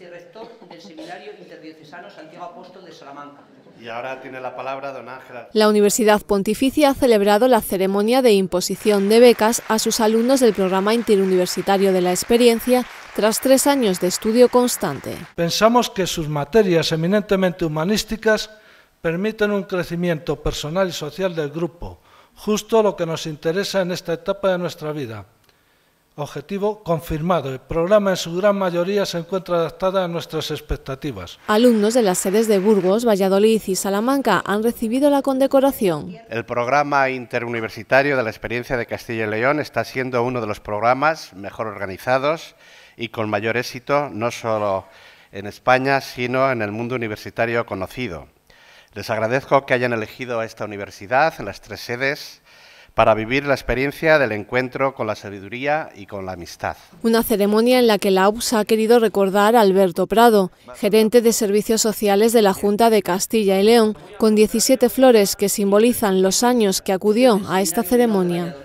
Este rector del Seminario Interdiocesano Santiago Apóstol de Salamanca. Y ahora tiene la palabra don Ángela. La Universidad Pontificia ha celebrado la ceremonia de imposición de becas a sus alumnos del programa interuniversitario de la experiencia tras tres años de estudio constante. Pensamos que sus materias eminentemente humanísticas permiten un crecimiento personal y social del grupo, justo lo que nos interesa en esta etapa de nuestra vida. Objetivo confirmado. El programa en su gran mayoría se encuentra adaptada a nuestras expectativas. Alumnos de las sedes de Burgos, Valladolid y Salamanca han recibido la condecoración. El programa interuniversitario de la experiencia de Castilla y León está siendo uno de los programas mejor organizados y con mayor éxito no solo en España, sino en el mundo universitario conocido. Les agradezco que hayan elegido a esta universidad en las tres sedes para vivir la experiencia del encuentro con la sabiduría y con la amistad. Una ceremonia en la que la UPS ha querido recordar a Alberto Prado, gerente de servicios sociales de la Junta de Castilla y León, con 17 flores que simbolizan los años que acudió a esta ceremonia.